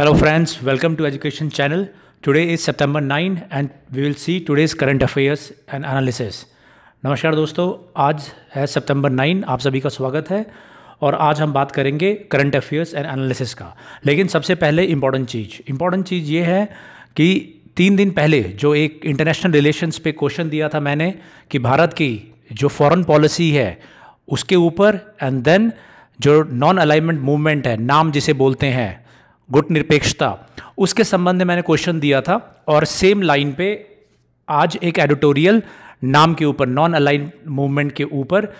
hello friends welcome to education channel today is September nine and we will see today's current affairs and analysis नमस्कार दोस्तों आज है सितंबर nine आप सभी का स्वागत है और आज हम बात करेंगे करंट अफेयर्स एंड एनालिसिस का लेकिन सबसे पहले इम्पॉर्टेंट चीज़ इम्पॉर्टेंट चीज़ ये है कि तीन दिन पहले जो एक इंटरनेशनल रिलेशंस पे क्वेश्चन दिया था मैंने कि भारत की जो फॉरेन पॉलिसी है उसके ऊपर एंड देन जो नॉन अलाइनमेंट मूवमेंट है नाम जिसे बोलते हैं गुट निरपेक्षता उसके संबंध में मैंने क्वेश्चन दिया था और सेम लाइन पे आज एक एडिटोरियल नाम के ऊपर नॉन अलाइन मूवमेंट के ऊपर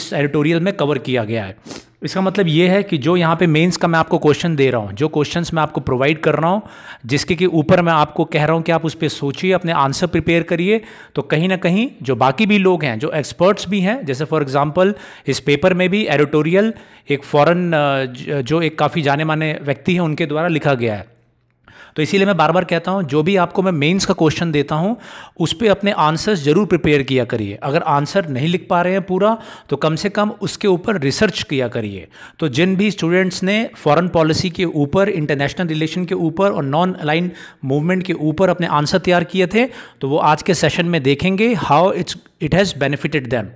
इस एडिटोरियल में कवर किया गया है इसका मतलब ये है कि जो यहाँ पे मेंस का मैं आपको क्वेश्चन दे रहा हूँ जो क्वेश्चंस मैं आपको प्रोवाइड कर रहा हूँ जिसके के ऊपर मैं आपको कह रहा हूँ कि आप उस पर सोचिए अपने आंसर प्रिपेयर करिए तो कहीं ना कहीं जो बाकी भी लोग हैं जो एक्सपर्ट्स भी हैं जैसे फॉर एग्जाम्पल इस पेपर में भी एडिटोरियल एक फॉरन जो एक काफ़ी जाने माने व्यक्ति हैं उनके द्वारा लिखा गया है तो इसीलिए मैं बार बार कहता हूँ जो भी आपको मैं मेन्स का क्वेश्चन देता हूँ उस पर अपने आंसर्स ज़रूर प्रिपेयर किया करिए अगर आंसर नहीं लिख पा रहे हैं पूरा तो कम से कम उसके ऊपर रिसर्च किया करिए तो जिन भी स्टूडेंट्स ने फॉरन पॉलिसी के ऊपर इंटरनेशनल रिलेशन के ऊपर और नॉन अलाइन मूवमेंट के ऊपर अपने आंसर तैयार किए थे तो वो आज के सेशन में देखेंगे how it's it has benefited them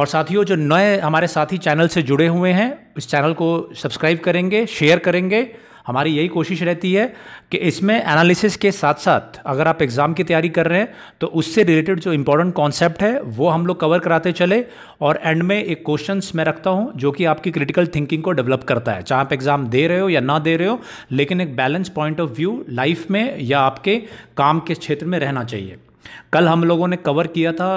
और साथियों जो नए हमारे साथी चैनल से जुड़े हुए हैं इस चैनल को सब्सक्राइब करेंगे शेयर करेंगे हमारी यही कोशिश रहती है कि इसमें एनालिसिस के साथ साथ अगर आप एग्ज़ाम की तैयारी कर रहे हैं तो उससे रिलेटेड जो इंपॉर्टेंट कॉन्सेप्ट है वो हम लोग कवर कराते चले और एंड में एक क्वेश्चन मैं रखता हूँ जो कि आपकी क्रिटिकल थिंकिंग को डेवलप करता है चाहे आप एग्ज़ाम दे रहे हो या ना दे रहे हो लेकिन एक balance point of view life में या आपके काम के क्षेत्र में रहना चाहिए कल हम लोगों ने कवर किया था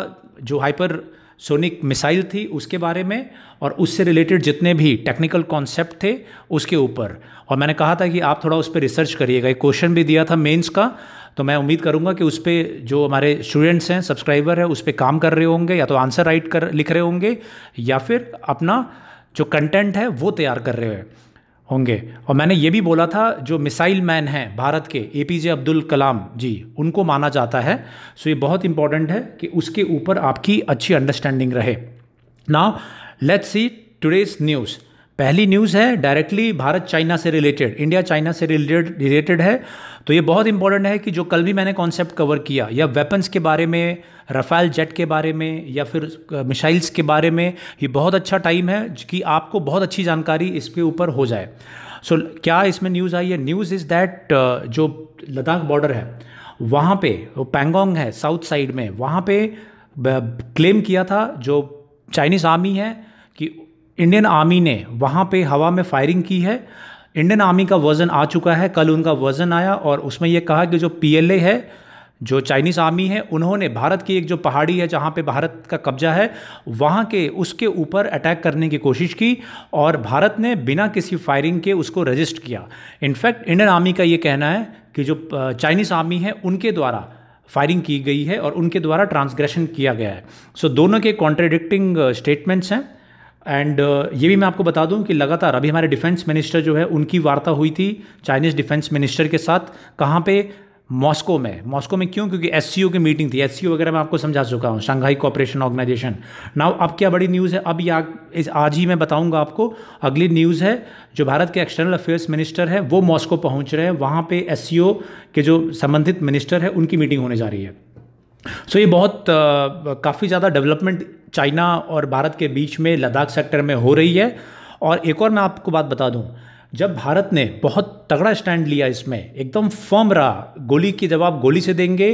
जो हाइपर सोनिक मिसाइल थी उसके बारे में और उससे रिलेटेड जितने भी टेक्निकल कॉन्सेप्ट थे उसके ऊपर और मैंने कहा था कि आप थोड़ा उस पर रिसर्च करिएगा एक क्वेश्चन भी दिया था मेंस का तो मैं उम्मीद करूंगा कि उस पर जो हमारे स्टूडेंट्स हैं सब्सक्राइबर हैं उस पर काम कर रहे होंगे या तो आंसर राइट कर लिख रहे होंगे या फिर अपना जो कंटेंट है वो तैयार कर रहे हैं होंगे और मैंने ये भी बोला था जो मिसाइल मैन हैं भारत के ए पी जे अब्दुल कलाम जी उनको माना जाता है सो ये बहुत इंपॉर्टेंट है कि उसके ऊपर आपकी अच्छी अंडरस्टैंडिंग रहे now let's see today's news पहली न्यूज़ है डायरेक्टली भारत चाइना से रिलेटेड इंडिया चाइना से रिलेटेड रिलेटेड है तो ये बहुत इंपॉर्टेंट है कि जो कल भी मैंने कॉन्सेप्ट कवर किया या वेपन्स के बारे में रफ़ाल जेट के बारे में या फिर मिसाइल्स के बारे में ये बहुत अच्छा टाइम है कि आपको बहुत अच्छी जानकारी इसके ऊपर हो जाए सो so, क्या इसमें न्यूज़ आई है न्यूज़ इज़ दैट जो लद्दाख बॉर्डर है वहाँ पे वो पैंगोंग है साउथ साइड में वहाँ पे क्लेम किया था जो चाइनीज़ आर्मी है कि इंडियन आर्मी ने वहाँ पे हवा में फायरिंग की है इंडियन आर्मी का वर्जन आ चुका है कल उनका वर्जन आया और उसमें यह कहा कि जो पीएलए है जो चाइनीज़ आर्मी है उन्होंने भारत की एक जो पहाड़ी है जहाँ पे भारत का कब्जा है वहाँ के उसके ऊपर अटैक करने की कोशिश की और भारत ने बिना किसी फायरिंग के उसको रजिस्ट किया इनफैक्ट इंडियन आर्मी का ये कहना है कि जो चाइनीज़ आर्मी है उनके द्वारा फायरिंग की गई है और उनके द्वारा ट्रांसग्रेशन किया गया है सो so, दोनों के कॉन्ट्रेडिक्टिंग स्टेटमेंट्स हैं एंड uh, ये भी मैं आपको बता दूं कि लगातार अभी हमारे डिफेंस मिनिस्टर जो है उनकी वार्ता हुई थी चाइनीज़ डिफेंस मिनिस्टर के साथ कहाँ पे मॉस्को में मॉस्को में क्यों क्योंकि एस की मीटिंग थी एस वगैरह मैं आपको समझा चुका हूँ शंघाई कॉपरेशन ऑर्गेनाइजेशन नाउ अब क्या बड़ी न्यूज़ है अब या इस आज ही मैं बताऊंगा आपको अगली न्यूज़ है जो भारत के एक्सटर्नल अफेयर्स मिनिस्टर है वो मॉस्को पहुँच रहे हैं वहाँ पर एस के जो संबंधित मिनिस्टर है उनकी मीटिंग होने जा रही है सो so, ये बहुत काफ़ी ज़्यादा डेवलपमेंट चाइना और भारत के बीच में लद्दाख सेक्टर में हो रही है और एक और मैं आपको बात बता दूं जब भारत ने बहुत तगड़ा स्टैंड लिया इसमें एकदम फर्म रहा गोली की जवाब गोली से देंगे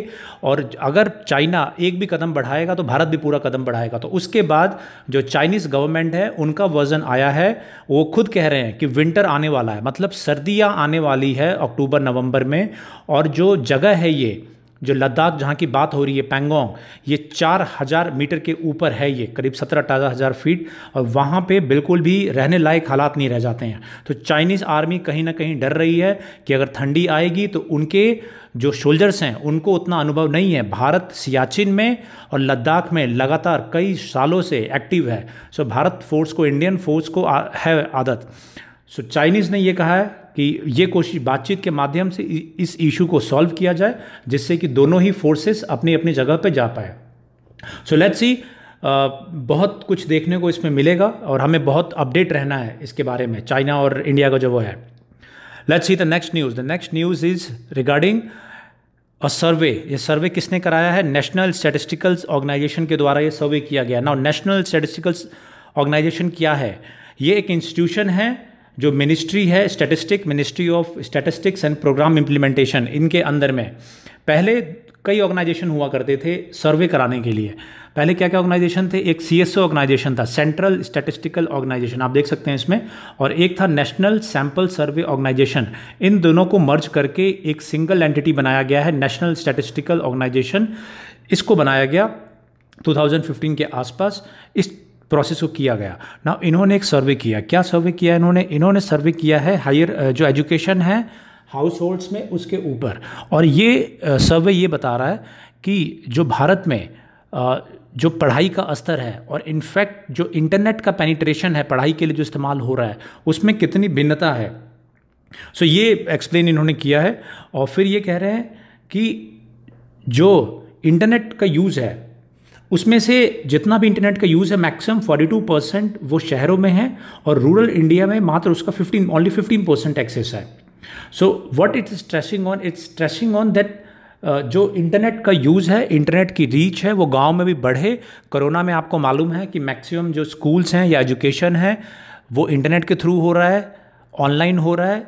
और अगर चाइना एक भी कदम बढ़ाएगा तो भारत भी पूरा कदम बढ़ाएगा तो उसके बाद जो चाइनीज़ गवर्नमेंट है उनका वर्जन आया है वो खुद कह रहे हैं कि विंटर आने वाला है मतलब सर्दियाँ आने वाली है अक्टूबर नवंबर में और जो जगह है ये जो लद्दाख जहाँ की बात हो रही है पैंगोंग ये चार हज़ार मीटर के ऊपर है ये करीब सत्रह अठारह हज़ार फीट और वहाँ पे बिल्कुल भी रहने लायक हालात नहीं रह जाते हैं तो चाइनीज़ आर्मी कहीं ना कहीं डर रही है कि अगर ठंडी आएगी तो उनके जो सोल्जर्स हैं उनको उतना अनुभव नहीं है भारत सियाचिन में और लद्दाख में लगातार कई सालों से एक्टिव है सो भारत फोर्स को इंडियन फोर्स को है आदत सो चाइनीज़ ने ये कहा है कि ये कोशिश बातचीत के माध्यम से इस इशू को सॉल्व किया जाए जिससे कि दोनों ही फोर्सेस अपनी अपनी जगह पर जा पाए सो लेट्स सी बहुत कुछ देखने को इसमें मिलेगा और हमें बहुत अपडेट रहना है इसके बारे में चाइना और इंडिया का जो वो है let's see the next news the next news is regarding a survey ये सर्वे किसने कराया है नेशनल स्टेटिस्टिकल्स ऑर्गेनाइजेशन के द्वारा ये सर्वे किया गया नाउ नेशनल स्टेटिस्टिकल्स ऑर्गेनाइजेशन क्या है ये एक इंस्टीट्यूशन है जो मिनिस्ट्री है statistic ministry of statistics and programme implementation इनके अंदर में पहले कई ऑर्गेनाइजेशन हुआ करते थे सर्वे कराने के लिए पहले क्या क्या ऑर्गेनाइजेशन थे एक सी ऑर्गेनाइजेशन था सेंट्रल स्टैटिस्टिकल ऑर्गेनाइजेशन आप देख सकते हैं इसमें और एक था नेशनल सैम्पल सर्वे ऑर्गेनाइजेशन इन दोनों को मर्ज करके एक सिंगल एंटिटी बनाया गया है नेशनल स्टैटिस्टिकल ऑर्गेनाइजेशन इसको बनाया गया 2015 के आसपास इस प्रोसेस को किया गया ना इन्होंने एक सर्वे किया क्या सर्वे किया इन्होंने इन्होंने सर्वे किया है हायर जो एजुकेशन है हाउस होल्ड्स में उसके ऊपर और ये सर्वे ये बता रहा है कि जो भारत में जो पढ़ाई का स्तर है और इनफैक्ट जो इंटरनेट का पेनिट्रेशन है पढ़ाई के लिए जो इस्तेमाल हो रहा है उसमें कितनी भिन्नता है सो so ये एक्सप्लेन इन्होंने किया है और फिर ये कह रहे हैं कि जो इंटरनेट का यूज़ है उसमें से जितना भी इंटरनेट का यूज़ है मैक्सिमम 42 परसेंट वो शहरों में है और रूरल इंडिया में मात्र उसका 15 ओनली 15 परसेंट एक्सेस है so what it's stressing on it's stressing on that जो इंटरनेट का यूज़ है इंटरनेट की रीच है वो गांव में भी बढ़े कोरोना में आपको मालूम है कि मैक्सिमम जो स्कूल्स हैं या एजुकेशन है वो इंटरनेट के थ्रू हो रहा है ऑनलाइन हो रहा है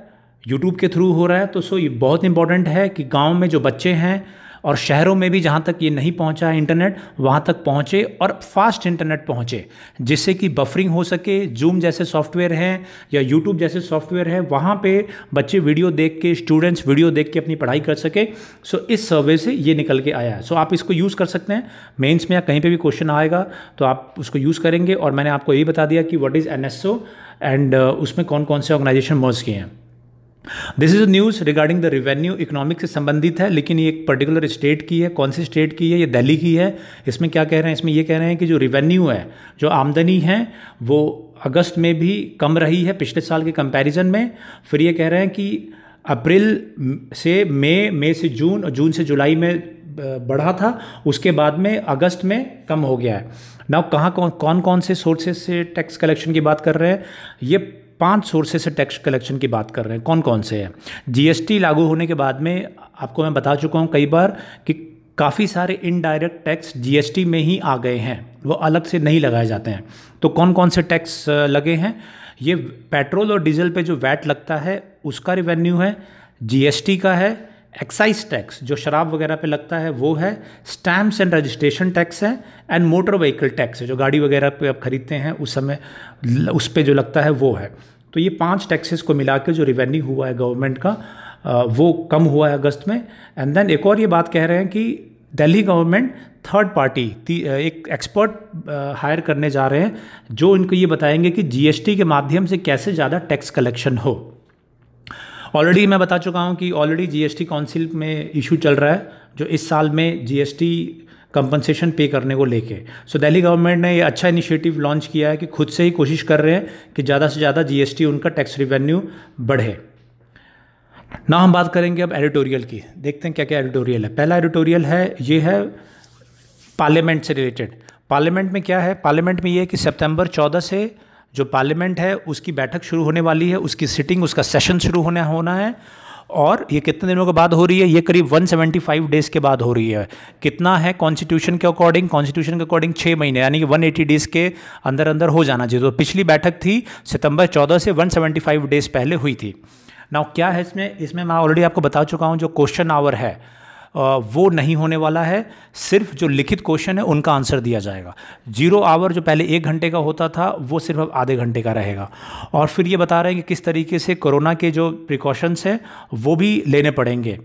यूट्यूब के थ्रू हो रहा है तो सो ये बहुत इंपॉर्टेंट है कि गांव में जो बच्चे हैं और शहरों में भी जहाँ तक ये नहीं पहुँचा है इंटरनेट वहाँ तक पहुँचे और फास्ट इंटरनेट पहुँचे जिससे कि बफरिंग हो सके जूम जैसे सॉफ्टवेयर हैं या यूट्यूब जैसे सॉफ्टवेयर हैं वहाँ पे बच्चे वीडियो देख के स्टूडेंट्स वीडियो देख के अपनी पढ़ाई कर सके सो इस सर्वे से ये निकल के आया है सो आप इसको यूज़ कर सकते हैं मेन्स में या कहीं पर भी क्वेश्चन आएगा तो आप उसको यूज़ करेंगे और मैंने आपको ये बता दिया कि वट इज़ एन एंड उसमें कौन कौन से ऑर्गेनाइजेशन मर्ज किए हैं this is news regarding the revenue economic से संबंधित है लेकिन ये एक पर्टिकुलर स्टेट की है कौन सी स्टेट की है ये दिल्ली की है इसमें क्या कह रहे हैं इसमें ये कह रहे हैं कि जो रिवेन्यू है जो आमदनी है वो अगस्त में भी कम रही है पिछले साल के कंपैरिजन में फिर ये कह रहे हैं कि अप्रैल से मई मई से जून और जून से जुलाई में बढ़ा था उसके बाद में अगस्त में कम हो गया है ना कहाँ कौन कौन कौन से सोर्सेज से टैक्स कलेक्शन की बात कर रहे हैं ये पांच सोर्सेस से टैक्स कलेक्शन की बात कर रहे हैं कौन कौन से हैं जीएसटी लागू होने के बाद में आपको मैं बता चुका हूँ कई बार कि काफ़ी सारे इनडायरेक्ट टैक्स जीएसटी में ही आ गए हैं वो अलग से नहीं लगाए जाते हैं तो कौन कौन से टैक्स लगे हैं ये पेट्रोल और डीजल पे जो वैट लगता है उसका रिवेन्यू है जीएसटी का है एक्साइज टैक्स जो शराब वगैरह पे लगता है वो है स्टैम्प्स एंड रजिस्ट्रेशन टैक्स है एंड मोटर व्हीकल टैक्स है जो गाड़ी वगैरह पे आप खरीदते हैं उस समय उस पर जो लगता है वो है तो ये पांच टैक्सेस को मिला के जो रिवेन्यू हुआ है गवर्नमेंट का वो कम हुआ है अगस्त में एंड देन एक और ये बात कह रहे हैं कि दिल्ली गवर्नमेंट थर्ड पार्टी एक एक्सपर्ट हायर करने जा रहे हैं जो इनको ये बताएंगे कि जीएसटी के माध्यम से कैसे ज़्यादा टैक्स कलेक्शन हो ऑलरेडी मैं बता चुका हूँ कि ऑलरेडी जीएसटी काउंसिल में इशू चल रहा है जो इस साल में जीएसटी कंपनसेशन पे करने को लेके सो दिल्ली गवर्नमेंट ने ये अच्छा इनिशिएटिव लॉन्च किया है कि खुद से ही कोशिश कर रहे हैं कि ज़्यादा से ज़्यादा जीएसटी उनका टैक्स रिवेन्यू बढ़े ना हम बात करेंगे अब एडिटोरियल की देखते हैं क्या क्या एडिटोरियल है पहला एडिटोरियल है ये है पार्लियामेंट से रिलेटेड पार्लियामेंट में क्या है पार्लियामेंट में ये है कि सितंबर 14 से जो पार्लियामेंट है उसकी बैठक शुरू होने वाली है उसकी सिटिंग उसका सेशन शुरू होने होना है और ये कितने दिनों के बाद हो रही है ये करीब 175 डेज़ के बाद हो रही है कितना है कॉन्स्टिट्यूशन के अकॉर्डिंग कॉन्स्टिट्यूशन के अकॉर्डिंग छः महीने यानी कि 180 डेज़ के अंदर अंदर हो जाना चाहिए तो पिछली बैठक थी सितंबर 14 से 175 डेज़ पहले हुई थी नाउ क्या है इसमें इसमें मैं ऑलरेडी आपको बता चुका हूँ जो क्वेश्चन आवर है वो नहीं होने वाला है सिर्फ जो लिखित क्वेश्चन है उनका आंसर दिया जाएगा जीरो आवर जो पहले एक घंटे का होता था वो सिर्फ अब आधे घंटे का रहेगा और फिर ये बता रहे हैं कि किस तरीके से कोरोना के जो प्रिकॉशंस हैं वो भी लेने पड़ेंगे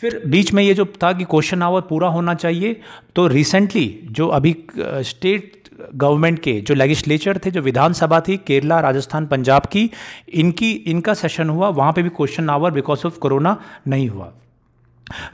फिर बीच में ये जो था कि क्वेश्चन आवर पूरा होना चाहिए तो रिसेंटली जो अभी स्टेट गवर्नमेंट के जो लेजिस्लेचर थे जो विधानसभा थी केरला राजस्थान पंजाब की इनकी इनका सेशन हुआ वहाँ पे भी question hour because of corona नहीं हुआ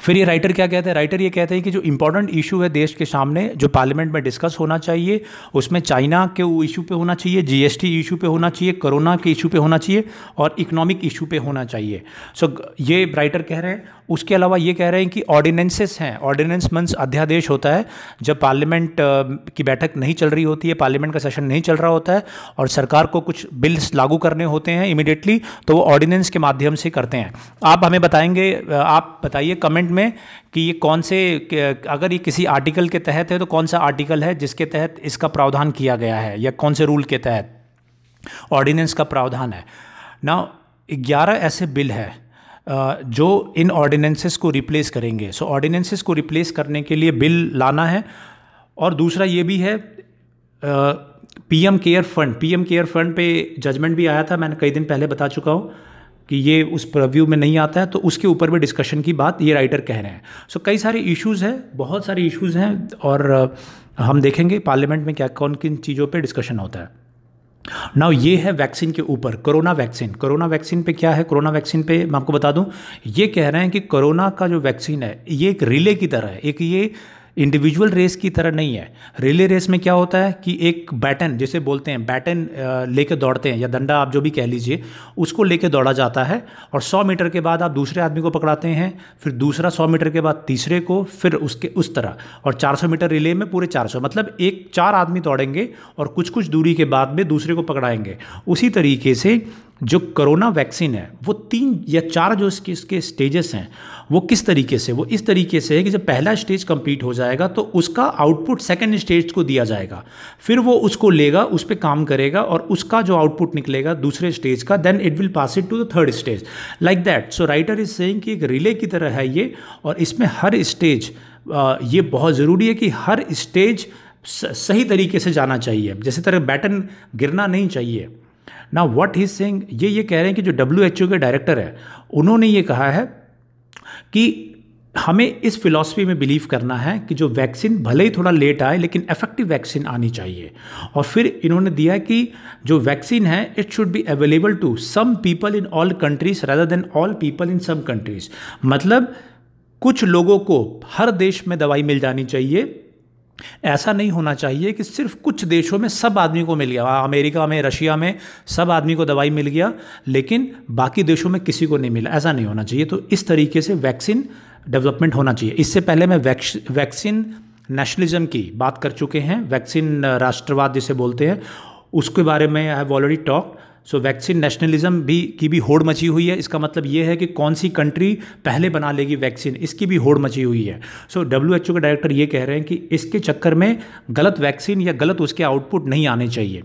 फिर ये राइटर क्या कहते हैं राइटर ये कहते हैं कि जो इंपॉर्टेंट इशू है देश के सामने जो पार्लियामेंट में डिस्कस होना चाहिए उसमें चाइना के इशू पे होना चाहिए जीएसटी इशू पे होना चाहिए कोरोना के इशू पे होना चाहिए और इकोनॉमिक इशू पे होना चाहिए सो so, ये राइटर कह रहे हैं उसके अलावा ये कह रहे हैं कि ऑर्डिनेंसेस हैं ऑर्डिनेंस मंस अध्यादेश होता है जब पार्लियामेंट की बैठक नहीं चल रही होती है पार्लियामेंट का सेशन नहीं चल रहा होता है और सरकार को कुछ बिल्स लागू करने होते हैं इमिडिएटली तो वो ऑर्डिनेंस के माध्यम से करते हैं आप हमें बताएंगे आप बताइए कमेंट में कि ये कौन से अगर ये किसी आर्टिकल के तहत है तो कौन सा आर्टिकल है जिसके तहत इसका प्रावधान किया गया है या कौन से रूल के तहत ऑर्डिनेंस का प्रावधान है ना ग्यारह ऐसे बिल है जो इन ऑर्डिनेंसेस को रिप्लेस करेंगे सो so, ऑर्डिनेंसेस को रिप्लेस करने के लिए बिल लाना है और दूसरा ये भी है PM care fund PM care fund पे जजमेंट भी आया था मैंने कई दिन पहले बता चुका हूँ कि ये उस प्रव्यू में नहीं आता है तो उसके ऊपर भी डिस्कशन की बात ये राइटर कह रहे हैं सो so, कई सारे इश्यूज़ हैं बहुत सारे इश्यूज़ हैं और हम देखेंगे पार्लियामेंट में क्या कौन किन चीज़ों पे डिस्कशन होता है नाउ ये है वैक्सीन के ऊपर कोरोना वैक्सीन कोरोना वैक्सीन पे क्या है कोरोना वैक्सीन पे मैं आपको बता दूं ये कह रहे हैं कि कोरोना का जो वैक्सीन है ये एक रिले की तरह है एक ये इंडिविजुअल रेस की तरह नहीं है रिले रेस में क्या होता है कि एक बैटन जिसे बोलते हैं बैटन लेके दौड़ते हैं या डंडा आप जो भी कह लीजिए उसको लेके दौड़ा जाता है और सौ मीटर के बाद आप दूसरे आदमी को पकड़ाते हैं फिर दूसरा सौ मीटर के बाद तीसरे को फिर उसके उस तरह और चार सौ मीटर रिले में पूरे चार सौ मतलब एक चार आदमी दौड़ेंगे और कुछ कुछ दूरी के बाद में दूसरे को पकड़ाएंगे उसी तरीके से जो कोरोना वैक्सीन है वो तीन या चार जो इसके इसके स्टेजेस हैं वो किस तरीके से वो इस तरीके से है कि जब पहला स्टेज कंप्लीट हो जाएगा तो उसका आउटपुट सेकेंड स्टेज को दिया जाएगा फिर वो उसको लेगा उस पर काम करेगा और उसका जो आउटपुट निकलेगा दूसरे स्टेज का then it will pass it to the third stage like that so writer is saying कि एक रिले की तरह है ये और इसमें हर स्टेज ये बहुत ज़रूरी है कि हर स्टेज सही तरीके से जाना चाहिए जैसे तरह बैटन गिरना नहीं चाहिए ना वट ही सिंह ये ये कह रहे हैं कि जो डब्ल्यू एच ओ के डायरेक्टर है उन्होंने ये कहा है कि हमें इस फिलॉसफी में बिलीव करना है कि जो वैक्सीन भले ही थोड़ा लेट आए लेकिन इफेक्टिव वैक्सीन आनी चाहिए और फिर इन्होंने दिया कि जो वैक्सीन है it should be available to some people in all countries rather than all people in some countries मतलब कुछ लोगों को हर देश में दवाई मिल जानी चाहिए ऐसा नहीं होना चाहिए कि सिर्फ कुछ देशों में सब आदमी को मिल गया अमेरिका में रशिया में सब आदमी को दवाई मिल गया लेकिन बाकी देशों में किसी को नहीं मिला ऐसा नहीं होना चाहिए तो इस तरीके से वैक्सीन डेवलपमेंट होना चाहिए इससे पहले मैं वैक्सीन नेशनलिज्म की बात कर चुके हैं वैक्सीन राष्ट्रवाद जिसे बोलते हैं उसके बारे में I have already talk so vaccine nationalism भी की भी होड़ मची हुई है इसका मतलब ये है कि कौन सी कंट्री पहले बना लेगी वैक्सीन इसकी भी होड़ मची हुई है सो डब्ल्यू एच ओ के डायरेक्टर ये कह रहे हैं कि इसके चक्कर में गलत वैक्सीन या गलत उसके आउटपुट नहीं आने चाहिए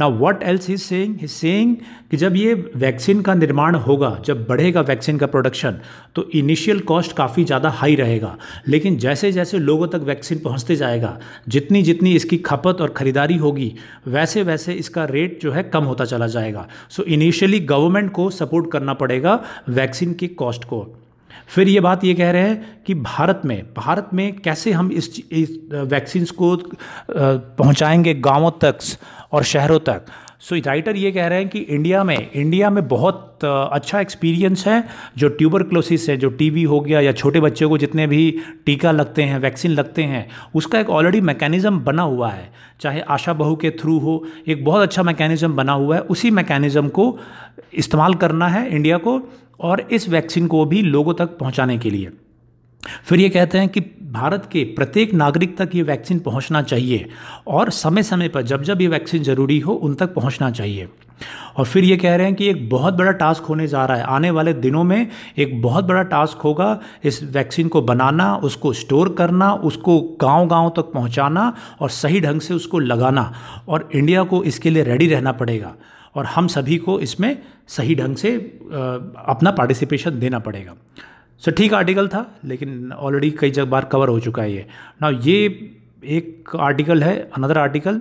ना what else is saying is saying कि जब ये वैक्सीन का निर्माण होगा जब बढ़ेगा वैक्सीन का प्रोडक्शन तो इनिशियल कॉस्ट काफ़ी ज़्यादा हाई रहेगा लेकिन जैसे जैसे लोगों तक वैक्सीन पहुंचते जाएगा जितनी जितनी इसकी खपत और ख़रीदारी होगी वैसे वैसे इसका रेट जो है कम होता चला जाएगा सो इनिशियली गवर्नमेंट को सपोर्ट करना पड़ेगा वैक्सीन की कॉस्ट को फिर ये बात ये कह रहे हैं कि भारत में भारत में कैसे हम इस, इस वैक्सीन्स को पहुंचाएंगे गांवों तक और शहरों तक सो so, राइटर ये कह रहे हैं कि इंडिया में इंडिया में बहुत अच्छा एक्सपीरियंस है जो क्लोसिस है जो टीवी हो गया या छोटे बच्चों को जितने भी टीका लगते हैं वैक्सीन लगते हैं उसका एक ऑलरेडी मैकेनिज़्म बना हुआ है चाहे आशा बहू के थ्रू हो एक बहुत अच्छा मैकेनिज़्म बना हुआ है उसी मैकेनिज़्म को इस्तेमाल करना है इंडिया को और इस वैक्सीन को भी लोगों तक पहुँचाने के लिए फिर ये कहते हैं कि भारत के प्रत्येक नागरिक तक ये वैक्सीन पहुंचना चाहिए और समय समय पर जब जब ये वैक्सीन ज़रूरी हो उन तक पहुंचना चाहिए और फिर ये कह रहे हैं कि एक बहुत बड़ा टास्क होने जा रहा है आने वाले दिनों में एक बहुत बड़ा टास्क होगा इस वैक्सीन को बनाना उसको स्टोर करना उसको गांव-गांव तक पहुंचाना और सही ढंग से उसको लगाना और इंडिया को इसके लिए रेडी रहना पड़ेगा और हम सभी को इसमें सही ढंग से अपना पार्टिसिपेशन देना पड़ेगा सो so, ठीक आर्टिकल था लेकिन ऑलरेडी कई जगह बार कवर हो चुका है ये ना ये एक आर्टिकल है अनदर आर्टिकल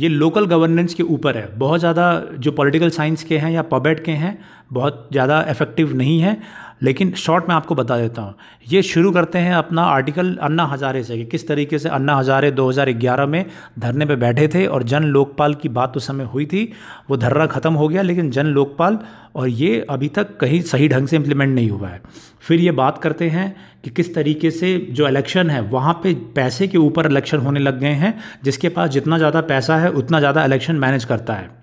ये लोकल गवर्नेंस के ऊपर है बहुत ज़्यादा जो पॉलिटिकल साइंस के हैं या पबेट के हैं बहुत ज़्यादा इफेक्टिव नहीं है लेकिन शॉर्ट में आपको बता देता हूँ ये शुरू करते हैं अपना आर्टिकल अन्ना हज़ारे से कि किस तरीके से अन्ना हज़ारे 2011 में धरने पे बैठे थे और जन लोकपाल की बात उस समय हुई थी वो धर्रा ख़त्म हो गया लेकिन जन लोकपाल और ये अभी तक कहीं सही ढंग से इम्प्लीमेंट नहीं हुआ है फिर ये बात करते हैं कि किस तरीके से जो इलेक्शन है वहाँ पे पैसे के ऊपर इलेक्शन होने लग गए हैं जिसके पास जितना ज़्यादा पैसा है उतना ज़्यादा इलेक्शन मैनेज करता है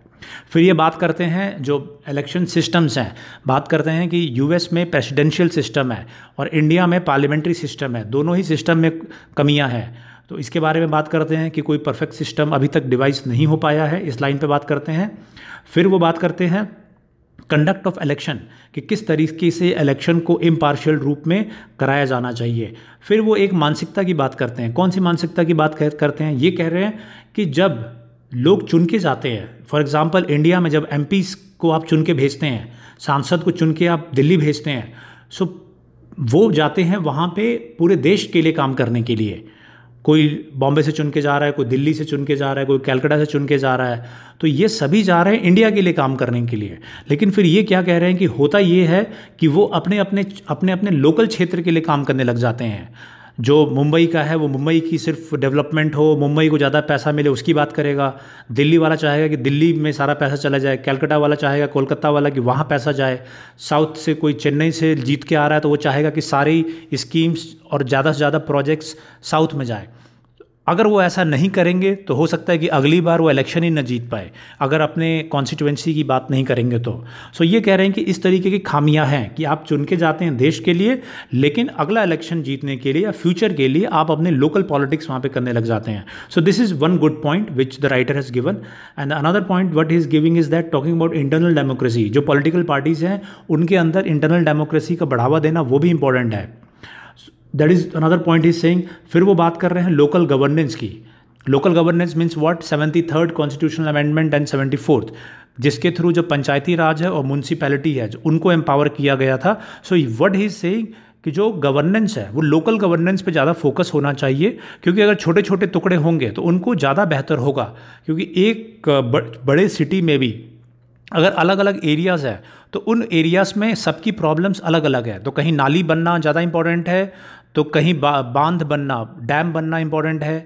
फिर ये बात करते हैं जो इलेक्शन सिस्टम्स हैं बात करते हैं कि यूएस में प्रेसिडेंशियल सिस्टम है और इंडिया में पार्लियामेंट्री सिस्टम है दोनों ही सिस्टम में कमियां हैं तो इसके बारे में बात करते हैं कि कोई परफेक्ट सिस्टम अभी तक डिवाइस नहीं हो पाया है इस लाइन पे बात करते हैं फिर वो बात करते हैं कंडक्ट ऑफ इलेक्शन कि किस तरीके से इलेक्शन को इम्पार्शियल रूप में कराया जाना चाहिए फिर वो एक मानसिकता की बात करते हैं कौन सी मानसिकता की बात करते हैं ये कह रहे हैं कि जब लोग चुन के जाते हैं फॉर एग्ज़ाम्पल इंडिया में जब एम को आप चुन के भेजते हैं सांसद को चुन के आप दिल्ली भेजते हैं सो वो जाते हैं वहाँ पे पूरे देश के लिए काम करने के लिए कोई बॉम्बे से चुन के जा रहा है कोई दिल्ली से चुन के जा रहा है कोई कैलकटा से चुन के जा रहा है तो ये सभी जा रहे हैं इंडिया के लिए काम करने के लिए लेकिन फिर ये क्या कह रहे हैं कि होता ये है कि वो अपने अपने अपने अपने लोकल क्षेत्र के लिए काम करने लग जाते हैं जो मुंबई का है वो मुंबई की सिर्फ डेवलपमेंट हो मुंबई को ज़्यादा पैसा मिले उसकी बात करेगा दिल्ली वाला चाहेगा कि दिल्ली में सारा पैसा चला जाए कैलकटा वाला चाहेगा कोलकाता वाला कि वहाँ पैसा जाए साउथ से कोई चेन्नई से जीत के आ रहा है तो वो चाहेगा कि सारी स्कीम्स और ज़्यादा से ज़्यादा प्रोजेक्ट्स साउथ में जाएँ अगर वो ऐसा नहीं करेंगे तो हो सकता है कि अगली बार वो इलेक्शन ही न जीत पाए अगर अपने कॉन्स्टिट्यूंसी की बात नहीं करेंगे तो सो ये कह रहे हैं कि इस तरीके की खामियां हैं कि आप चुन के जाते हैं देश के लिए लेकिन अगला इलेक्शन जीतने के लिए या फ्यूचर के लिए आप अपने लोकल पॉलिटिक्स वहाँ पर करने लग जाते हैं so this is one good point which the writer has given and another point what is giving is that talking about internal democracy जो पॉलिटिकल पार्टीज़ हैं उनके अंदर इंटरनल डेमोक्रेसी का बढ़ावा देना वो भी इंपॉर्टेंट है that is another point is saying फिर वो बात कर रहे हैं लोकल गवर्नेंस की local governance means what seventy third constitutional amendment and seventy fourth जिसके थ्रू जो पंचायती राज है और म्यूनसिपैलिटी है जो उनको एम्पावर किया गया था सो वट इज सेइंग कि जो गवर्नेंस है वो लोकल गवर्नेंस पे ज़्यादा फोकस होना चाहिए क्योंकि अगर छोटे छोटे टुकड़े होंगे तो उनको ज़्यादा बेहतर होगा क्योंकि एक बड़े सिटी में भी अगर अलग अलग एरियाज़ हैं तो उन एरियाज़ में सबकी प्रॉब्लम्स अलग अलग है तो कहीं नाली बनना ज़्यादा इंपॉर्टेंट है तो कहीं बा, बांध बनना डैम बनना इम्पॉर्टेंट है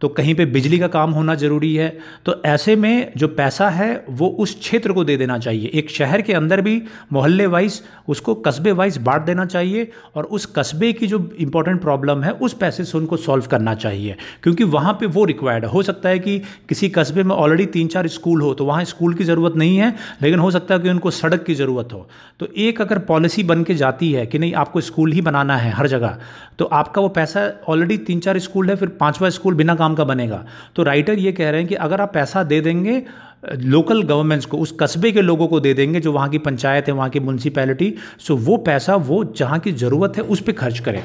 तो कहीं पे बिजली का काम होना ज़रूरी है तो ऐसे में जो पैसा है वो उस क्षेत्र को दे देना चाहिए एक शहर के अंदर भी मोहल्ले वाइज उसको कस्बे वाइज बांट देना चाहिए और उस कस्बे की जो इंपॉर्टेंट प्रॉब्लम है उस पैसे से उनको सॉल्व करना चाहिए क्योंकि वहाँ पर वो रिक्वायर्ड हो सकता है कि किसी कस्बे में ऑलरेडी तीन चार स्कूल हो तो वहाँ स्कूल की ज़रूरत नहीं है लेकिन हो सकता है कि उनको सड़क की ज़रूरत हो तो एक अगर पॉलिसी बन के जाती है कि नहीं आपको स्कूल ही बनाना है हर जगह तो आपका वो पैसा ऑलरेडी तीन चार स्कूल है फिर पाँचवा स्कूल बिना काम काम का बनेगा तो राइटर ये कह रहे हैं कि अगर आप पैसा दे देंगे लोकल गवर्नमेंट्स को उस कस्बे के लोगों को दे देंगे जो वहाँ की पंचायत है वहाँ की म्यूनसिपैलिटी सो वो पैसा वो जहाँ की ज़रूरत है उस पर खर्च करें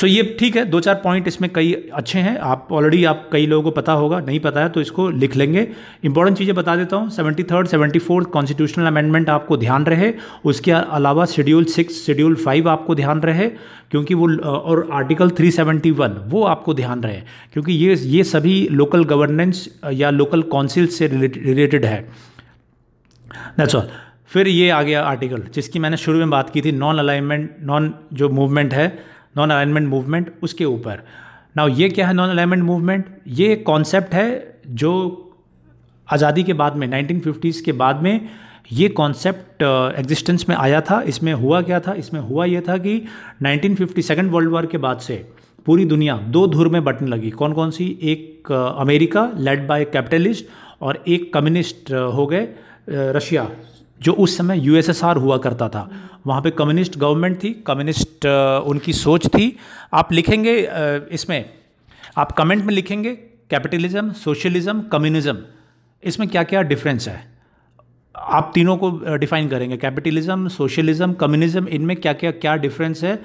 सो ये ठीक है दो चार पॉइंट इसमें कई अच्छे हैं आप ऑलरेडी आप कई लोगों को पता होगा नहीं पता है तो इसको लिख लेंगे इंपॉर्टेंट चीज़ें बता देता हूँ seventy third seventy fourth constitutional amendment आपको ध्यान रहे उसके अलावा शेड्यूल सिक्स शेड्यूल फाइव आपको ध्यान रहे क्योंकि वो और आर्टिकल 371 वो आपको ध्यान रहे क्योंकि ये ये सभी लोकल गवर्नेंस या लोकल काउंसिल से रिलेटेड है ऑल फिर ये आ गया आर्टिकल जिसकी मैंने शुरू में बात की थी नॉन अलाइनमेंट नॉन जो मूवमेंट है नॉन अलाइनमेंट मूवमेंट उसके ऊपर नाउ ये क्या है नॉन अलाइनमेंट मूवमेंट ये एक कॉन्सेप्ट है जो आज़ादी के बाद में 1950s के बाद में ये कॉन्सेप्ट एग्जिस्टेंस uh, में आया था इसमें हुआ क्या था इसमें हुआ यह था कि 1950 सेकेंड वर्ल्ड वॉर के बाद से पूरी दुनिया दो धुर में बटने लगी कौन कौन सी एक uh, America led by capitalist और एक कम्युनिस्ट uh, हो गए रशिया जो उस समय यूएसएसआर हुआ करता था वहाँ पे कम्युनिस्ट गवर्नमेंट थी कम्युनिस्ट उनकी सोच थी आप लिखेंगे इसमें आप कमेंट में लिखेंगे कैपिटलिज्म सोशलिज्म कम्युनिज्म इसमें क्या क्या डिफरेंस है आप तीनों को डिफाइन करेंगे कैपिटलिज्म सोशलिज्म कम्युनिज्म इनमें क्या क्या क्या डिफरेंस है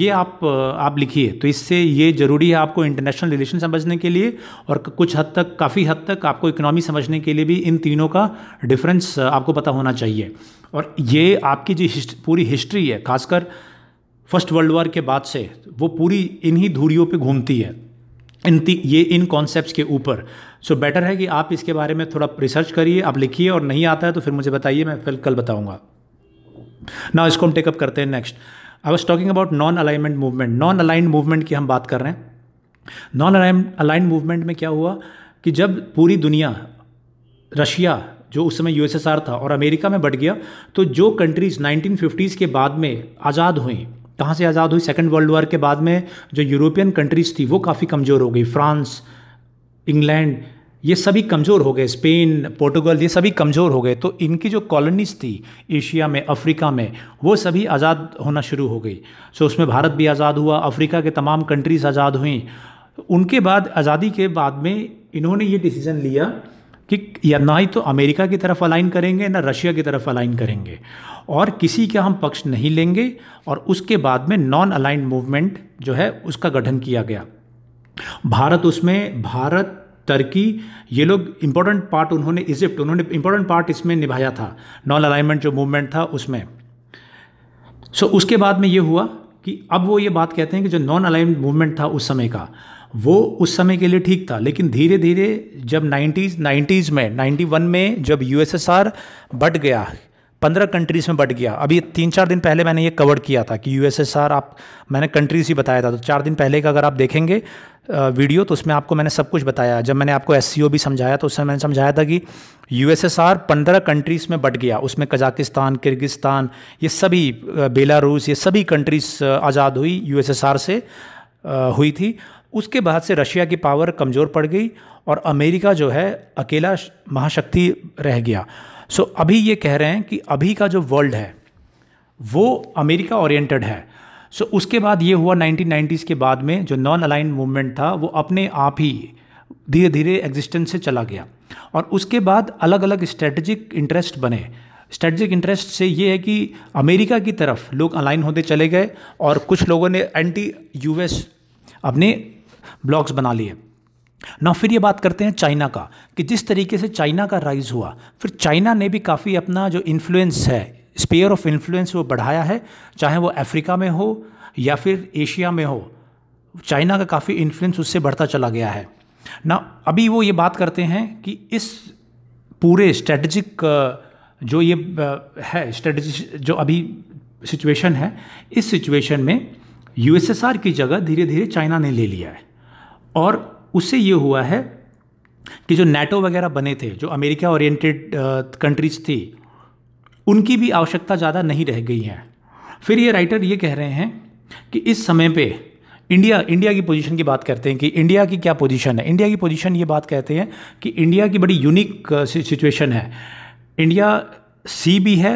ये आप आप लिखिए तो इससे ये ज़रूरी है आपको इंटरनेशनल रिलेशन समझने के लिए और कुछ हद तक काफ़ी हद तक आपको इकोनॉमी समझने के लिए भी इन तीनों का डिफरेंस आपको पता होना चाहिए और ये आपकी जो हिस्ट, पूरी हिस्ट्री है खासकर फर्स्ट वर्ल्ड वॉर के बाद से वो पूरी इन्हीं धूरियों पर घूमती है इन ये इन कॉन्सेप्ट्स के ऊपर सो so, बेटर है कि आप इसके बारे में थोड़ा रिसर्च करिए आप लिखिए और नहीं आता है तो फिर मुझे बताइए मैं फिर कल बताऊंगा ना इसको हम टेकअप करते हैं next I was talking about non alignment movement non aligned movement की हम बात कर रहे हैं नॉन अलाइंड मूवमेंट में क्या हुआ कि जब पूरी दुनिया रशिया जो उस समय यूएसएसआर था और अमेरिका में बढ़ गया तो जो कंट्रीज़ 1950s के बाद में आज़ाद हुई कहाँ से आज़ाद हुई सेकेंड वर्ल्ड वॉर के बाद में जो यूरोपियन कंट्रीज़ थी वो काफ़ी कमज़ोर हो गई फ्रांस इंग्लैंड ये सभी कमज़ोर हो गए स्पेन पोर्टुगल ये सभी कमज़ोर हो गए तो इनकी जो कॉलोनीज थी एशिया में अफ्रीका में वो सभी आज़ाद होना शुरू हो गई सो उसमें भारत भी आज़ाद हुआ अफ्रीका के तमाम कंट्रीज़ आज़ाद हुई उनके बाद आज़ादी के बाद में इन्होंने ये डिसीज़न लिया कि या ना ही तो अमेरिका की तरफ अलाइन करेंगे ना रशिया की तरफ अलाइन करेंगे और किसी का हम पक्ष नहीं लेंगे और उसके बाद में नॉन अलाइंड मूवमेंट जो है उसका गठन किया गया भारत उसमें भारत तुर्की ये लोग इम्पोर्टेंट पार्ट उन्होंने इजिप्ट उन्होंने इम्पोर्टेंट पार्ट इसमें निभाया था नॉन अलाइनमेंट जो मूवमेंट था उसमें सो so, उसके बाद में ये हुआ कि अब वो ये बात कहते हैं कि जो नॉन अलाइन मूवमेंट था उस समय का वो उस समय के लिए ठीक था लेकिन धीरे धीरे जब नाइन्टीज नाइन्टीज में नाइन्टी में जब यूएसएसआर बट गया पंद्रह कंट्रीज़ में बट गया अभी तीन चार दिन पहले मैंने ये कवर किया था कि यूएसएसआर आप मैंने कंट्रीज़ ही बताया था तो चार दिन पहले का अगर आप देखेंगे वीडियो तो उसमें आपको मैंने सब कुछ बताया जब मैंने आपको एस भी समझाया तो उसमें मैंने समझाया था कि यू एस एस आर पंद्रह कंट्रीज़ में बट गया उसमें कजाकिस्तान किर्गिस्तान ये सभी बेलारूस ये सभी कंट्रीज़ आज़ाद हुई यू एस एस आर से हुई थी उसके बाद से रशिया की पावर कमज़ोर पड़ गई और अमेरिका जो है अकेला महाशक्ति रह गया सो so, अभी ये कह रहे हैं कि अभी का जो वर्ल्ड है वो अमेरिका ओरिएंटेड है सो so, उसके बाद ये हुआ नाइनटीन के बाद में जो नॉन अलाइन मूवमेंट था वो अपने आप ही धीरे धीरे एग्जिस्टेंस से चला गया और उसके बाद अलग अलग स्ट्रेटजिक इंटरेस्ट बने स्ट्रेटजिक इंटरेस्ट से ये है कि अमेरिका की तरफ लोग अलाइन होते चले गए और कुछ लोगों ने एंटी यूएस अपने ब्लॉक्स बना लिए ना फिर ये बात करते हैं चाइना का कि जिस तरीके से चाइना का राइज़ हुआ फिर चाइना ने भी काफ़ी अपना जो इन्फ्लुएंस है स्पेयर ऑफ इन्फ्लुएंस वो बढ़ाया है चाहे वो अफ्रीका में हो या फिर एशिया में हो चाइना का काफ़ी इन्फ्लुएंस उससे बढ़ता चला गया है ना अभी वो ये बात करते हैं कि इस पूरे स्ट्रेटजिक जो ये है स्ट्रेटजी जो अभी सिचुएशन है इस सिचुएशन में यूएसएसआर की जगह धीरे धीरे चाइना ने ले लिया है और उससे ये हुआ है कि जो नेटो वगैरह बने थे जो अमेरिका ओरिएंटेड कंट्रीज थी उनकी भी आवश्यकता ज़्यादा नहीं रह गई है फिर ये राइटर ये कह रहे हैं कि इस समय पे इंडिया इंडिया की पोजीशन की बात करते हैं कि इंडिया की क्या पोजीशन है इंडिया की पोजीशन ये बात कहते हैं कि इंडिया की बड़ी यूनिक सिचुएशन है इंडिया सी भी है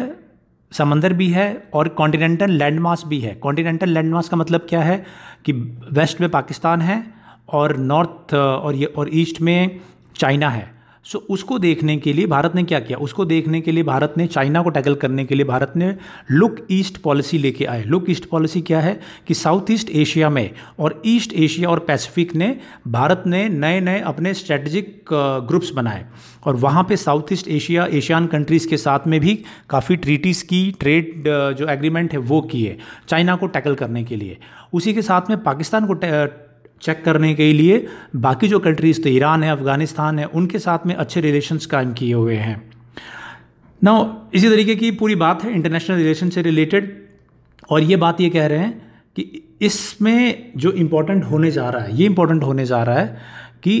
समंदर भी है और कॉन्टिनेंटल लैंडमार्क भी है कॉन्टिनेंटल लैंडमार्क का मतलब क्या है कि वेस्ट में पाकिस्तान है और नॉर्थ और ये और ईस्ट में चाइना है सो so, उसको देखने के लिए भारत ने क्या किया उसको देखने के लिए भारत ने चाइना को टैकल करने के लिए भारत ने लुक ईस्ट पॉलिसी लेके आए लुक ईस्ट पॉलिसी क्या है कि साउथ ईस्ट एशिया में और ईस्ट एशिया और पैसिफिक ने भारत ने नए नए अपने स्ट्रेटजिक ग्रुप्स बनाए और वहाँ पे South East Asia ASEAN countries के साथ में भी काफ़ी ट्रीटीज़ की ट्रेड जो एग्रीमेंट है वो किए चाइना को टैकल करने के लिए उसी के साथ में पाकिस्तान को चेक करने के लिए बाकी जो कंट्रीज़ तो ईरान है अफ़गानिस्तान है उनके साथ में अच्छे रिलेशंस कायम किए हुए हैं ना इसी तरीके की पूरी बात है इंटरनेशनल रिलेशन से रिलेटेड और ये बात ये कह रहे हैं कि इसमें जो इम्पोर्टेंट होने जा रहा है ये इम्पोर्टेंट होने जा रहा है कि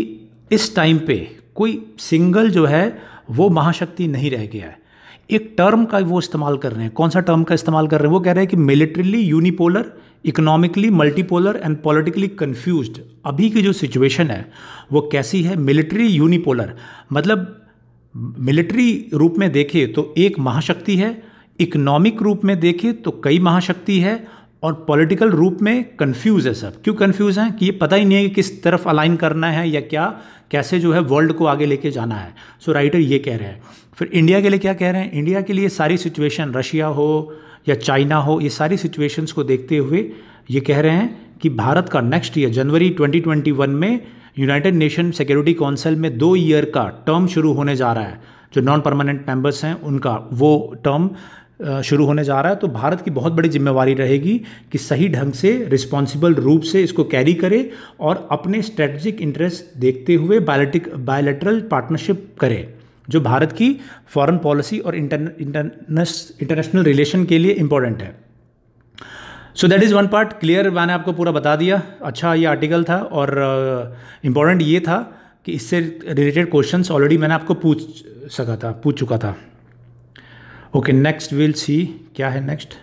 इस टाइम पे कोई सिंगल जो है वो महाशक्ति नहीं रह गया है एक टर्म का वो इस्तेमाल कर रहे हैं कौन सा टर्म का इस्तेमाल कर रहे हैं वो कह रहे हैं कि militarily unipolar economically multipolar and politically confuse अभी की जो सिचुएशन है वो कैसी है मिलिट्री यूनिपोलर मतलब मिलिट्री रूप में देखे तो एक महाशक्ति है इकोनॉमिक रूप में देखे तो कई महाशक्ति है और पॉलिटिकल रूप में कंफ्यूज है सब क्यों कंफ्यूज हैं कि ये पता ही नहीं है कि किस तरफ अलाइन करना है या क्या कैसे जो है वर्ल्ड को आगे लेके जाना है सो so, राइटर ये कह रहे हैं फिर इंडिया के लिए क्या कह रहे हैं इंडिया के लिए सारी सिचुएशन रशिया हो या चाइना हो ये सारी सिचुएशंस को देखते हुए ये कह रहे हैं कि भारत का नेक्स्ट ईयर जनवरी 2021 में यूनाइटेड नेशन सिक्योरिटी काउंसिल में दो ईयर का टर्म शुरू होने जा रहा है जो नॉन परमानेंट मेंबर्स हैं उनका वो टर्म शुरू होने जा रहा है तो भारत की बहुत बड़ी जिम्मेवारी रहेगी कि सही ढंग से रिस्पॉन्सिबल रूप से इसको कैरी करे और अपने स्ट्रेटजिक इंटरेस्ट देखते हुए बायोलिटिक बायोलेटरल पार्टनरशिप करें जो भारत की फॉरेन पॉलिसी और इंटरनेशनल रिलेशन के लिए इंपॉर्टेंट है so that is one part clear मैंने आपको पूरा बता दिया अच्छा ये आर्टिकल था और इम्पॉर्टेंट uh, ये था कि इससे रिलेटेड क्वेश्चंस ऑलरेडी मैंने आपको पूछ सका था पूछ चुका था ओके नेक्स्ट विल सी क्या है नेक्स्ट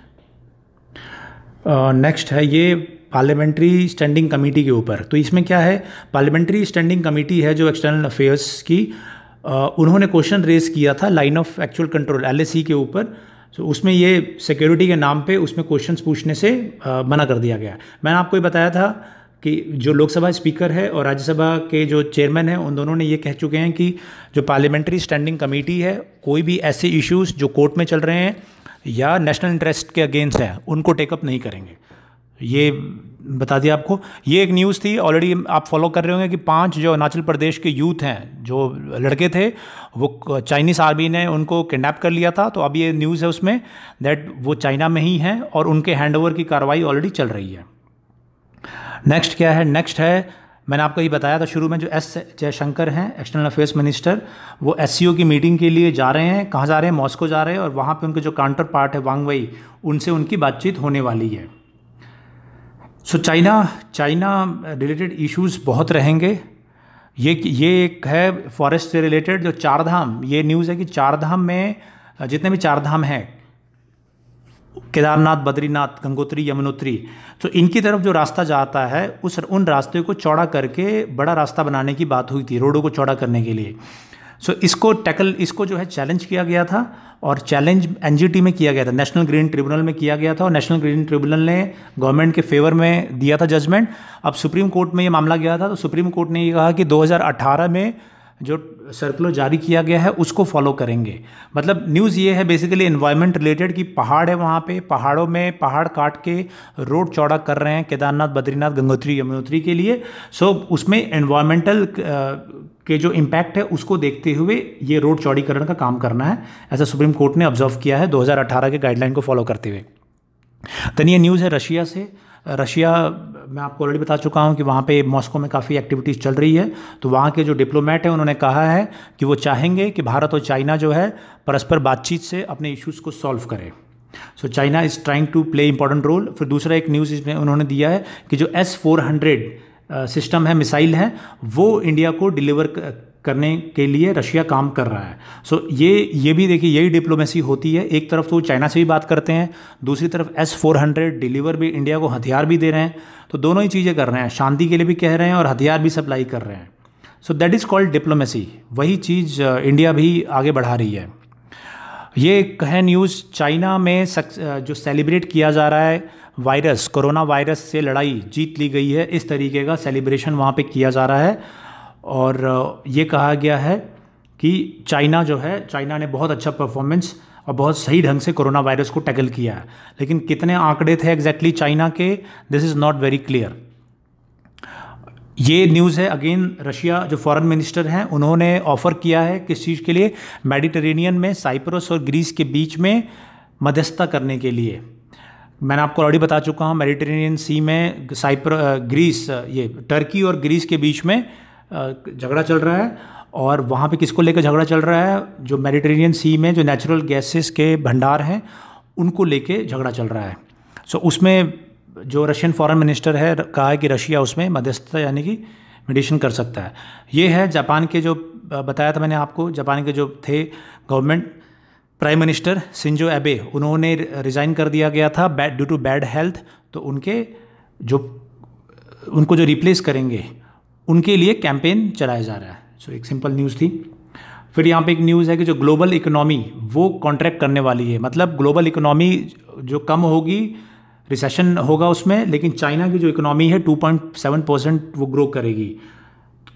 नेक्स्ट uh, है ये पार्लियामेंट्री स्टैंडिंग कमेटी के ऊपर तो इसमें क्या है पार्लियामेंट्री स्टैंडिंग कमेटी है जो एक्सटर्नल अफेयर्स की uh, उन्होंने क्वेश्चन रेज किया था line of actual control L के ऊपर सो उसमें ये सिक्योरिटी के नाम पे उसमें क्वेश्चन पूछने से मना कर दिया गया मैंने आपको ये बताया था कि जो लोकसभा स्पीकर है और राज्यसभा के जो चेयरमैन हैं उन दोनों ने ये कह चुके हैं कि जो पार्लियामेंट्री स्टैंडिंग कमेटी है कोई भी ऐसे इश्यूज़ जो कोर्ट में चल रहे हैं या नेशनल इंटरेस्ट के अगेंस्ट हैं उनको टेकअप नहीं करेंगे ये बता दिया आपको ये एक न्यूज़ थी ऑलरेडी आप फॉलो कर रहे होंगे कि पांच जो अरुणाचल प्रदेश के यूथ हैं जो लड़के थे वो चाइनीज़ आर्मी ने उनको किडनैप कर लिया था तो अब ये न्यूज़ है उसमें दैट वो चाइना में ही हैं और उनके हैंडओवर की कार्रवाई ऑलरेडी चल रही है नेक्स्ट क्या है नेक्स्ट है मैंने आपको ये बताया था शुरू में जो एस जयशंकर हैं एक्सटर्नल अफेयर्स मिनिस्टर वो एस की मीटिंग के लिए जा रहे हैं कहाँ जा रहे हैं मॉस्को जा रहे हैं और वहाँ पे उनके जो काउंटर पार्ट है वांगवई उनसे उनकी बातचीत होने वाली है so China China related issues बहुत रहेंगे ये ये एक है फॉरेस्ट से रिलेटेड जो चारधाम ये न्यूज़ है कि चारधाम में uh, जितने भी चारधाम हैं केदारनाथ बद्रीनाथ गंगोत्री यमुनोत्री तो इनकी तरफ जो रास्ता जाता है उस उन रास्ते को चौड़ा करके बड़ा रास्ता बनाने की बात हुई थी रोडों को चौड़ा करने के लिए सो so, इसको टैकल इसको जो है चैलेंज किया गया था और चैलेंज एन में किया गया था नेशनल ग्रीन ट्रिब्यूनल में किया गया था और नेशनल ग्रीन ट्रिब्यूनल ने गवर्नमेंट के फेवर में दिया था जजमेंट अब सुप्रीम कोर्ट में ये मामला गया था तो सुप्रीम कोर्ट ने ये कहा कि 2018 में जो सर्कुलर जारी किया गया है उसको फॉलो करेंगे मतलब न्यूज़ ये है बेसिकली इन्वायरमेंट रिलेटेड कि पहाड़ है वहाँ पे पहाड़ों में पहाड़ काट के रोड चौड़ा कर रहे हैं केदारनाथ बद्रीनाथ गंगोत्री यमुनोत्री के लिए सो उसमें इन्वायरमेंटल के जो इम्पैक्ट है उसको देखते हुए ये रोड चौड़ीकरण का काम करना है ऐसा सुप्रीम कोर्ट ने ऑब्जर्व किया है 2018 के गाइडलाइन को फॉलो करते हुए तनिया न्यूज़ है रशिया से रशिया मैं आपको ऑलरेडी बता चुका हूँ कि वहाँ पे मॉस्को में काफ़ी एक्टिविटीज़ चल रही है तो वहाँ के जो डिप्लोमेट हैं उन्होंने कहा है कि वो चाहेंगे कि भारत और चाइना जो है परस्पर बातचीत से अपने इश्यूज़ को सॉल्व करें so China is trying to play important role फिर दूसरा एक न्यूज़ इसमें उन्होंने दिया है कि जो एस फोर हंड्रेड सिस्टम है मिसाइल है वो इंडिया को डिलीवर करने के लिए रशिया काम कर रहा है सो so, ये ये भी देखिए यही डिप्लोमेसी होती है एक तरफ तो वो चाइना से भी बात करते हैं दूसरी तरफ एस फोर हंड्रेड डिलीवर भी इंडिया को हथियार भी दे रहे हैं तो दोनों ही चीज़ें कर रहे हैं शांति के लिए भी कह रहे हैं और हथियार भी सप्लाई कर रहे हैं so that is called diplomacy वही चीज़ इंडिया uh, भी आगे बढ़ा रही है ये है न्यूज़ चाइना में uh, जो सेलिब्रेट किया जा रहा है वायरस कोरोना वायरस से लड़ाई जीत ली गई है इस तरीके का सेलिब्रेशन वहाँ पे किया जा रहा है और ये कहा गया है कि चाइना जो है चाइना ने बहुत अच्छा परफॉर्मेंस और बहुत सही ढंग से कोरोना वायरस को टैकल किया है लेकिन कितने आंकड़े थे एग्जैक्टली चाइना के this is not very clear ये न्यूज़ है अगेन रशिया जो फॉरेन मिनिस्टर हैं उन्होंने ऑफ़र किया है किस चीज़ के लिए मेडिटेरेनियन में साइप्रस और ग्रीस के बीच में मध्यस्थता करने के लिए मैंने आपको ऑलरेडी बता चुका हूँ मेडिटेरेनियन सी में साइप्र ग्रीस ये टर्की और ग्रीस के बीच में झगड़ा चल रहा है और वहाँ पे किसको लेकर झगड़ा चल रहा है जो मेडिटेरेनियन सी में जो नेचुरल गैसेस के भंडार हैं उनको लेके झगड़ा चल रहा है सो so, उसमें जो रशियन फॉरेन मिनिस्टर है कहा है कि रशिया उसमें मध्यस्थता यानी कि मेडिशन कर सकता है ये है जापान के जो बताया था मैंने आपको जापान के जो थे गवर्नमेंट प्राइम मिनिस्टर सिंजो एबे उन्होंने रिज़ाइन कर दिया गया था bad due to bad health तो उनके जो उनको जो रिप्लेस करेंगे उनके लिए कैंपेन चलाया जा रहा है सो so, एक सिंपल न्यूज़ थी फिर यहाँ पे एक न्यूज़ है कि जो ग्लोबल इकोनॉमी वो कॉन्ट्रैक्ट करने वाली है मतलब ग्लोबल इकोनॉमी जो कम होगी रिसेशन होगा उसमें लेकिन चाइना की जो इकोनॉमी है 2.7 परसेंट वो ग्रो करेगी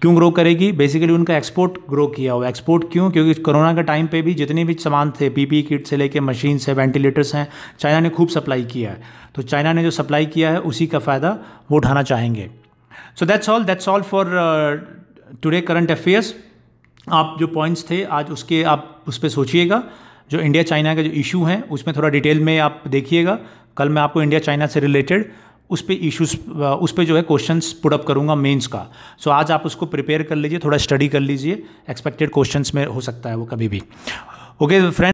क्यों ग्रो करेगी बेसिकली उनका एक्सपोर्ट ग्रो किया हुआ एक्सपोर्ट क्यों क्योंकि कोरोना के टाइम पे भी जितने भी सामान थे पीपी किट से लेके मशीन्स से वेंटिलेटर्स हैं चाइना ने खूब सप्लाई किया है तो चाइना ने जो सप्लाई किया है उसी का फ़ायदा वो उठाना चाहेंगे so that's all that's all for today current affairs आप जो पॉइंट्स थे आज उसके आप उस पर सोचिएगा जो इंडिया चाइना का जो इशू हैं उसमें थोड़ा डिटेल में आप देखिएगा कल मैं आपको इंडिया चाइना से रिलेटेड उस पर इशूज़ uh, उस पर जो है क्वेश्चन पुटअप करूंगा मेन्स का सो so, आज आप उसको प्रिपेयर कर लीजिए थोड़ा स्टडी कर लीजिए एक्सपेक्टेड क्वेश्चन में हो सकता है वो कभी भी ओके okay, फ्रेंड